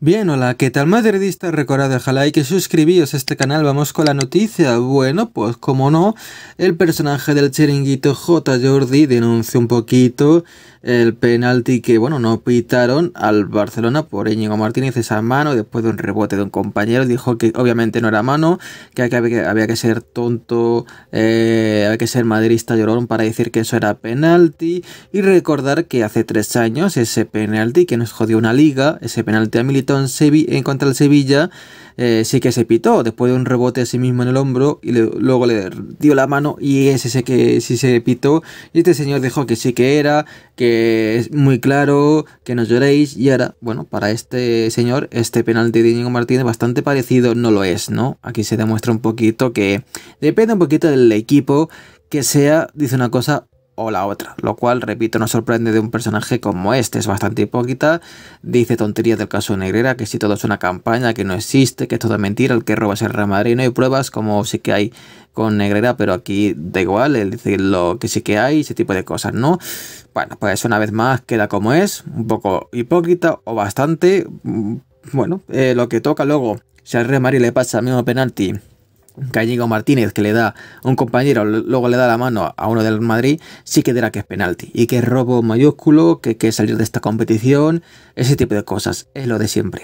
Bien, hola, ¿qué tal madridista? Recordad dejar like y suscribíos a este canal, vamos con la noticia. Bueno, pues como no, el personaje del chiringuito J. Jordi denunció un poquito el penalti que, bueno, no pitaron al Barcelona por Íñigo Martínez esa mano después de un rebote de un compañero. Dijo que obviamente no era mano, que había que ser tonto, eh, había que ser madridista llorón para decir que eso era penalti. Y recordar que hace tres años ese penalti que nos jodió una liga, ese penalti a militar en, contra del Sevilla, eh, sí que se pitó después de un rebote a sí mismo en el hombro y luego le dio la mano y ese sí que sí se pitó. Y este señor dijo que sí que era, que es muy claro, que no lloréis. Y ahora, bueno, para este señor, este penalti de Diego Martínez bastante parecido no lo es, ¿no? Aquí se demuestra un poquito que depende un poquito del equipo que sea, dice una cosa o la otra, lo cual, repito, no sorprende de un personaje como este, es bastante hipócrita, dice tonterías del caso Negrera, que si todo es una campaña, que no existe, que es toda mentira, el que roba es el Real Madrid, no hay pruebas como sí que hay con Negrera, pero aquí da igual, él dice lo que sí que hay, ese tipo de cosas, ¿no? Bueno, pues una vez más queda como es, un poco hipócrita o bastante, mm, bueno, eh, lo que toca luego, si al Real Madrid le pasa el mismo penalti Cañigo Martínez, que le da un compañero, luego le da la mano a uno del Madrid, sí que dirá que es penalti y que es robo mayúsculo, que es que salir de esta competición, ese tipo de cosas, es lo de siempre.